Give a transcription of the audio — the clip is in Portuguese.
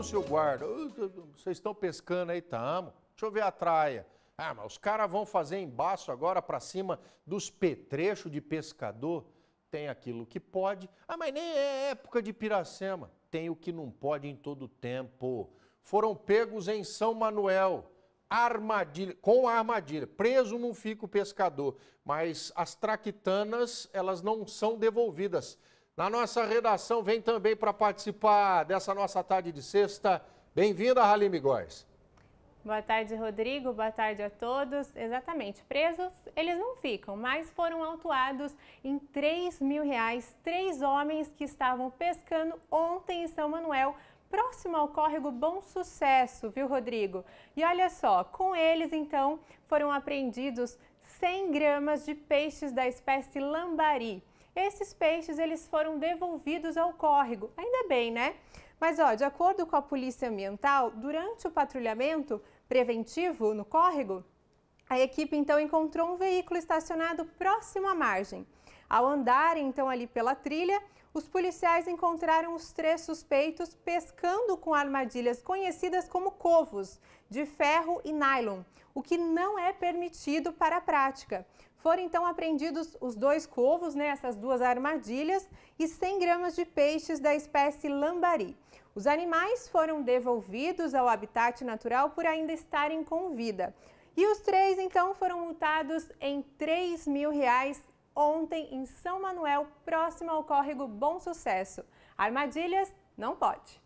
Ô, seu guarda, vocês estão pescando aí? Tamo. Deixa eu ver a traia. Ah, mas os caras vão fazer embaixo agora para cima dos petrechos de pescador? Tem aquilo que pode. Ah, mas nem é época de Piracema. Tem o que não pode em todo tempo. Foram pegos em São Manuel. Armadilha, com a armadilha. Preso não fica o pescador, mas as traquitanas, elas não são devolvidas. Na nossa redação vem também para participar dessa nossa tarde de sexta. Bem-vinda, Halime Góes. Boa tarde, Rodrigo. Boa tarde a todos. Exatamente, presos eles não ficam, mas foram autuados em 3 mil reais três homens que estavam pescando ontem em São Manuel, próximo ao córrego Bom Sucesso, viu, Rodrigo? E olha só, com eles, então, foram apreendidos 100 gramas de peixes da espécie lambari. Esses peixes eles foram devolvidos ao córrego, ainda bem, né? Mas ó, de acordo com a Polícia Ambiental, durante o patrulhamento preventivo no córrego, a equipe então encontrou um veículo estacionado próximo à margem. Ao andar então ali pela trilha, os policiais encontraram os três suspeitos pescando com armadilhas conhecidas como covos, de ferro e nylon, o que não é permitido para a prática. Foram então apreendidos os dois covos, né, essas duas armadilhas, e 100 gramas de peixes da espécie lambari. Os animais foram devolvidos ao habitat natural por ainda estarem com vida. E os três, então, foram multados em 3 mil reais ontem em São Manuel, próximo ao córrego Bom Sucesso. Armadilhas não pode.